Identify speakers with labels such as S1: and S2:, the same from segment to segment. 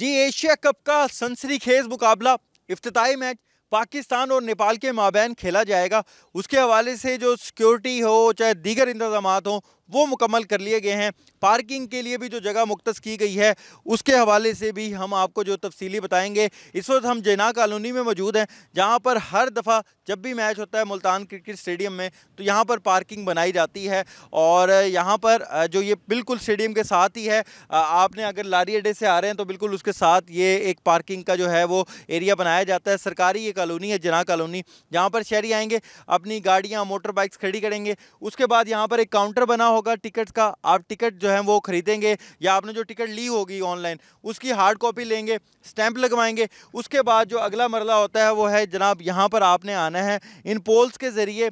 S1: जी Asia cup का सनसरी खेज मुकाबला इफ्ताही match Pakistan और नेपाल के माबैन खेला जाएगा उसके हवाले से जो सिक्योरिटी हो चाहे दीगर इंतजाम हों वो मुकम्मल कर लिए गए हैं पार्किंग के लिए भी जो जगह मुख्त की गई है उसके हवाले से भी हम आपको जो तफसीली बताएंगे इस वक्त हम जना कॉलोनी में मौजूद हैं जहाँ पर हर दफ़ा जब भी मैच होता है मुल्तान क्रिकेट स्टेडियम में तो यहाँ पर पार्किंग बनाई जाती है और यहाँ पर जो ये बिल्कुल स्टेडियम के साथ ही है आपने अगर लारी अड्डे से आ रहे हैं तो बिल्कुल उसके साथ ये एक पार्किंग का जो है वो एरिया बनाया जाता है सरकारी ये कॉलोनी है जना कॉलोनी जहाँ पर शहरी आएंगे अपनी गाड़ियाँ मोटर बाइक्स खड़ी करेंगे उसके बाद यहाँ पर एक काउंटर बना होगा टिकट का आप टिकट जो है वो ख़रीदेंगे या आपने जो टिकट ली होगी ऑनलाइन उसकी हार्ड कॉपी लेंगे स्टैंप लगवाएंगे उसके बाद जो अगला मरला होता है वो है जनाब यहाँ पर आपने आना है इन पोल्स के ज़रिए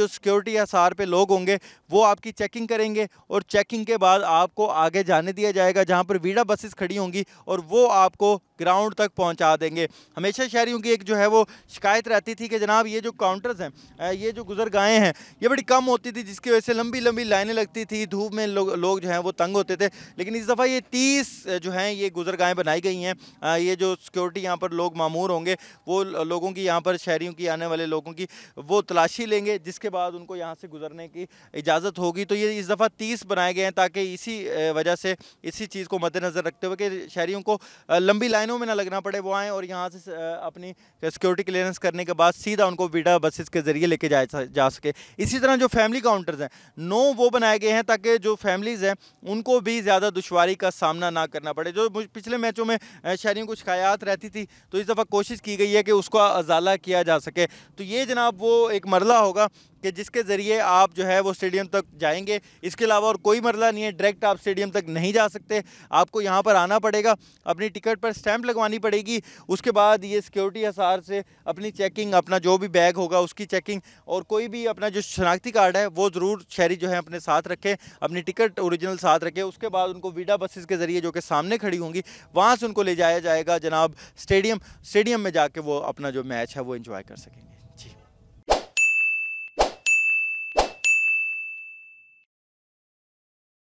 S1: जो सिक्योरिटी या सार पे लोग होंगे वो आपकी चेकिंग करेंगे और चेकिंग के बाद आपको आगे जाने दिया जाएगा जहाँ पर वीडा बसेस खड़ी होंगी और वो आपको ग्राउंड तक पहुँचा देंगे हमेशा शहरीों की एक जो है वो शिकायत रहती थी कि जनाब ये जो काउंटर्स हैं ये जो गुजरगाहें हैं ये बड़ी कम होती थी जिसकी वजह से लंबी लंबी लाइनें लगती थी धूप में लोग लो जो हैं वो तंग होते थे लेकिन इस दफ़ा ये तीस जो हैं ये गुजरगाहें बनाई गई हैं ये जो सिक्योरिटी यहाँ पर लोग मामूर होंगे वो लोगों की यहाँ पर शहरीों की आने वाले लोगों की वो तलाशी लेंगे जिसके बाद उनको यहाँ से गुजरने की इजाज़त इजाज़त होगी तो ये इस दफ़ा तीस बनाए गए हैं ताकि इसी वजह से इसी चीज़ को मद्देनज़र रखते हुए कि शहरीों को लंबी लाइनों में ना लगना पड़े वो आएँ और यहाँ से अपनी सिक्योरिटी क्लियरेंस करने के बाद सीधा उनको बीटा बसेस के ज़रिए लेके जाए जा सके इसी तरह जो फैमिली काउंटर्स हैं नो वो बनाए गए हैं ताकि जो फैमिलीज़ हैं उनको भी ज़्यादा दुशारी का सामना ना करना पड़े जो पिछले मैचों में शहरीों को शिकायत रहती थी तो इस दफ़ा कोशिश की गई है कि उसका अजाला किया जा सके तो ये जनाब वो एक मरला होगा कि जिसके ज़रिए आप जो है वो स्टेडियम तक जाएंगे इसके अलावा और कोई मरला नहीं है डायरेक्ट आप स्टेडियम तक नहीं जा सकते आपको यहाँ पर आना पड़ेगा अपनी टिकट पर स्टैंप लगवानी पड़ेगी उसके बाद ये सिक्योरिटी असार से अपनी चेकिंग अपना जो भी बैग होगा उसकी चेकिंग और कोई भी अपना जो शनाख्ती कार्ड है वो ज़रूर शहरी जो है अपने साथ रखें अपनी टिकट औरिजिनल साथ रखें उसके बाद उनको वीडा बसेस के ज़रिए जो कि सामने खड़ी होंगी वहाँ से उनको ले जाया जाएगा जनाब स्टेडियम स्टेडियम में जाके वो अपना जो मैच है वो इन्जॉय कर सकेंगे